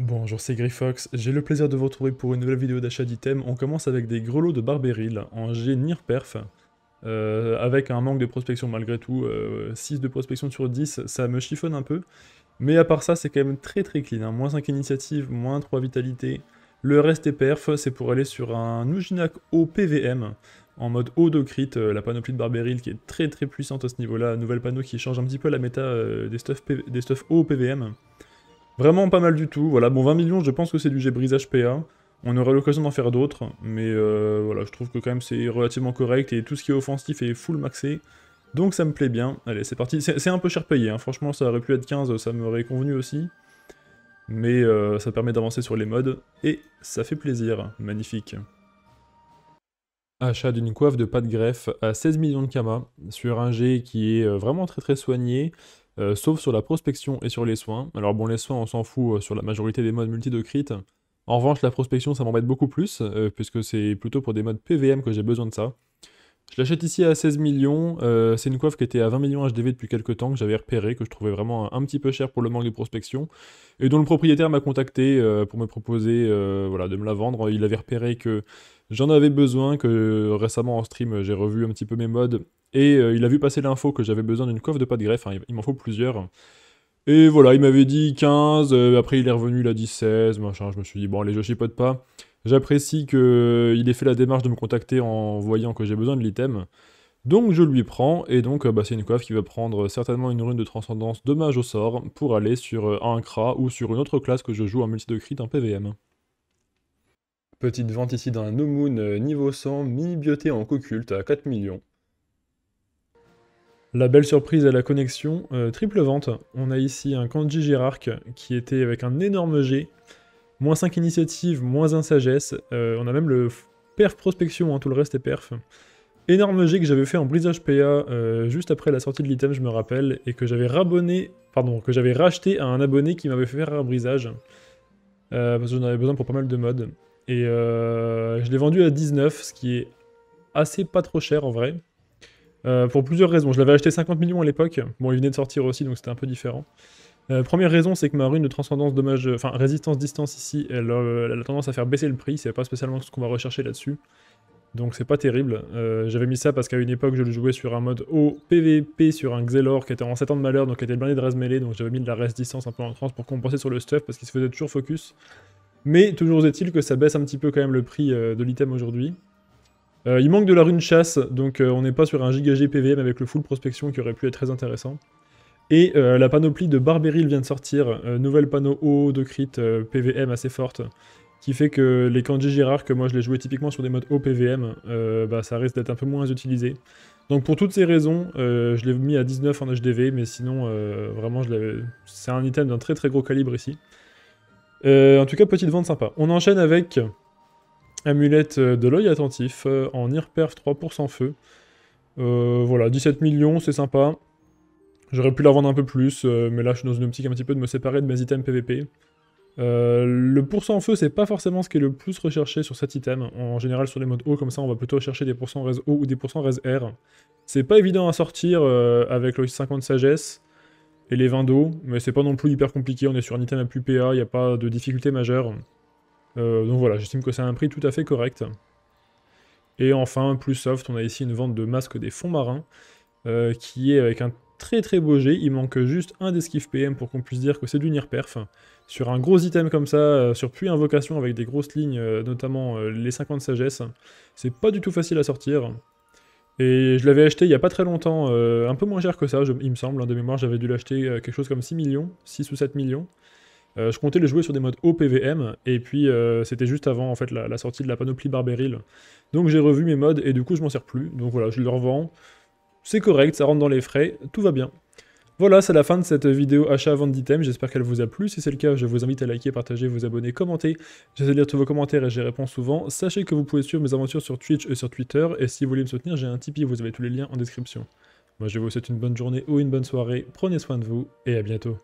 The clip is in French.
Bonjour, c'est Griffox, j'ai le plaisir de vous retrouver pour une nouvelle vidéo d'achat d'items. On commence avec des grelots de Barberil en near perf, euh, avec un manque de prospection malgré tout, 6 euh, de prospection sur 10, ça me chiffonne un peu. Mais à part ça, c'est quand même très très clean, hein. moins 5 initiative, moins 3 vitalité. Le reste est perf, c'est pour aller sur un uginak au PVM, en mode haut de euh, la panoplie de Barberil qui est très très puissante à ce niveau-là, nouvelle panneau qui change un petit peu la méta des stuffs des stuff au PVM. Vraiment pas mal du tout. Voilà, bon, 20 millions, je pense que c'est du brisage PA. On aurait l'occasion d'en faire d'autres, mais euh, voilà, je trouve que quand même c'est relativement correct et tout ce qui est offensif est full maxé. Donc ça me plaît bien. Allez, c'est parti. C'est un peu cher payé, hein. franchement, ça aurait pu être 15, ça m'aurait convenu aussi. Mais euh, ça permet d'avancer sur les modes et ça fait plaisir. Magnifique. Achat d'une coiffe de pas de greffe à 16 millions de kama sur un G qui est euh, vraiment très très soigné. Euh, sauf sur la prospection et sur les soins. Alors bon, les soins, on s'en fout euh, sur la majorité des modes multi de crit. En revanche, la prospection, ça m'embête beaucoup plus, euh, puisque c'est plutôt pour des modes PVM que j'ai besoin de ça. Je l'achète ici à 16 millions, c'est une coiffe qui était à 20 millions HDV depuis quelques temps, que j'avais repéré, que je trouvais vraiment un, petit peu cher pour le manque de prospection, et dont le propriétaire m'a contacté pour me proposer voilà, de me la vendre. Il avait repéré que j'en avais besoin, que récemment en stream j'ai revu un petit peu mes modes, et euh, il a vu passer l'info que j'avais besoin d'une coiffe de pas de greffe, hein. il m'en faut plusieurs. Et voilà, il m'avait dit 15, euh, après il est revenu, il a dit 16, machin. Je me suis dit, bon, allez, je chipote pas. J'apprécie qu'il euh, ait fait la démarche de me contacter en voyant que j'ai besoin de l'item. Donc je lui prends, et donc bah, c'est une coiffe qui va prendre certainement une rune de transcendance dommage au sort pour aller sur un Kra ou sur une autre classe que je joue en multi de crit en PVM. Petite vente ici d'un No Moon niveau 100, mini bioté en coculte à 4 millions. La belle surprise à la connexion, euh, triple vente. On a ici un Kanji Girarque qui était avec un énorme G, moins 5 initiatives, moins 1 sagesse. Euh, on a même le perf prospection, hein, tout le reste est perf. Énorme G que j'avais fait en brisage PA euh, juste après la sortie de l'item, je me rappelle, et que j'avais rabonné, pardon, que j'avais racheté à un abonné qui m'avait fait faire un brisage. parce que j'en avais besoin pour pas mal de mods. Et je l'ai vendu à 19, ce qui est assez pas trop cher en vrai. Euh, pour plusieurs raisons. Je l'avais acheté 50 millions à l'époque. Bon, il venait de sortir aussi, donc c'était un peu différent. Euh, première raison, c'est que ma rune de transcendance dommage, enfin résistance-distance ici, euh, elle, a tendance à faire baisser le prix. C'est pas spécialement ce qu'on va rechercher là-dessus. Donc c'est pas terrible. J'avais mis ça parce qu'à une époque, je le jouais sur un mode haut PVP sur un Xelor qui était en 7 ans de malheur, donc qui était blindé de res mêlée. Donc j'avais mis de la résistance un peu en transe pour compenser sur le stuff parce qu'il se faisait toujours focus. Mais toujours est-il que ça baisse un petit peu quand même le prix de l'item aujourd'hui. Euh, il manque de la rune chasse, donc euh, on n'est pas sur un giga PVM avec le full prospection qui aurait pu être très intéressant. Et euh, la panoplie de Barberil vient de sortir, nouvelle panneau haut de crit PVM assez forte, qui fait que les kanji Girard, que moi je les jouais typiquement sur des modes haut PVM, bah, ça risque d'être un peu moins utilisé. Donc pour toutes ces raisons, je l'ai mis à 19 en HDV, mais sinon vraiment c'est un item d'un très très gros calibre ici. en tout cas, petite vente sympa. On enchaîne avec Amulette euh, de l'œil attentif euh, en IRPERF 3% feu. Euh, voilà, 17 millions, c'est sympa. J'aurais pu la vendre un peu plus, mais là je suis dans une optique un petit peu de me séparer de mes items PVP. le pourcent feu, c'est pas forcément ce qui est le plus recherché sur cet item. En général, sur les modes haut, comme ça, on va plutôt chercher des pourcents res haut ou des pourcents res R. C'est pas évident à sortir avec le 50 sagesse et les 20 d'eau, mais c'est pas non plus hyper compliqué. On est sur un item à plus PA, il n'y a pas de difficulté majeure. Euh, donc voilà, j'estime que c'est un prix tout à fait correct. Et enfin, plus soft, on a ici une vente de masques des fonds marins, euh, qui est avec un très très beau jet, il manque juste un d'esquive PM pour qu'on puisse dire que c'est du nirperf. perf. Sur un gros item comme ça, euh, sur puits invocation avec des grosses lignes, notamment les 50 sagesse, c'est pas du tout facile à sortir. Et je l'avais acheté il y a pas très longtemps, un peu moins cher que ça, il me semble, hein, de mémoire j'avais dû l'acheter quelque chose comme 6 millions, 6 ou 7 millions. Euh, je comptais le jouer sur des modes PVM, et puis euh, c'était juste avant en fait la, sortie de la panoplie Barberil. Donc j'ai revu mes modes et du coup je m'en sers plus. Donc voilà, je le revends. C'est correct, ça rentre dans les frais, tout va bien. Voilà, c'est la fin de cette vidéo achat-vente d'items, j'espère qu'elle vous a plu, si c'est le cas, je vous invite à liker, partager, vous abonner, commenter, j'essaie de lire tous vos commentaires et j'y réponds souvent, sachez que vous pouvez suivre mes aventures sur Twitch et sur Twitter, et si vous voulez me soutenir, j'ai un Tipeee, vous avez tous les liens en description. Moi je vous souhaite une bonne journée ou une bonne soirée, prenez soin de vous, et à bientôt.